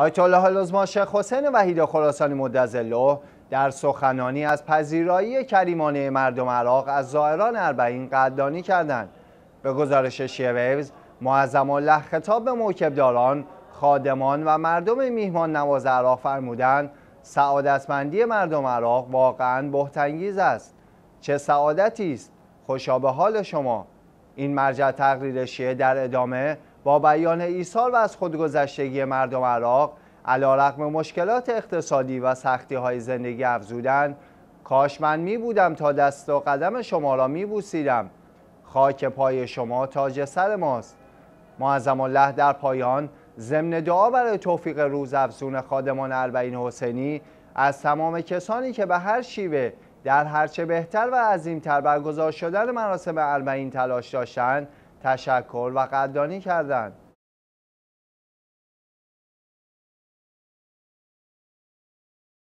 آیت الله العظما شیخ حسین وحید خراسانی مدظله در سخنانی از پذیرایی کریمانه مردم عراق از زائران اربعین قدردانی کردند به گزارش شیعه ویوز معظم الله خطاب به موکبداران خادمان و مردم میهمان نواز عراق فرمودند سعادتمندی مردم عراق واقعا بهتانگیز است چه سعادتی است خوشا به حال شما این مرجع تقریر شیعه در ادامه با بیان ایصال و از خودگذشتگی مردم عراق رقم مشکلات اقتصادی و سختی های زندگی افزودن کاش من می بودم تا دست و قدم شما را می بوسیدم خاک پای شما تاج سر ماست معظم الله در پایان ضمن دعا برای توفیق روز افزون خادمان اربعین حسینی از تمام کسانی که به هر شیوه در هرچه بهتر و عظیمتر برگزار شدن مراسم اربعین تلاش داشتند تشکر و قدردانی کردند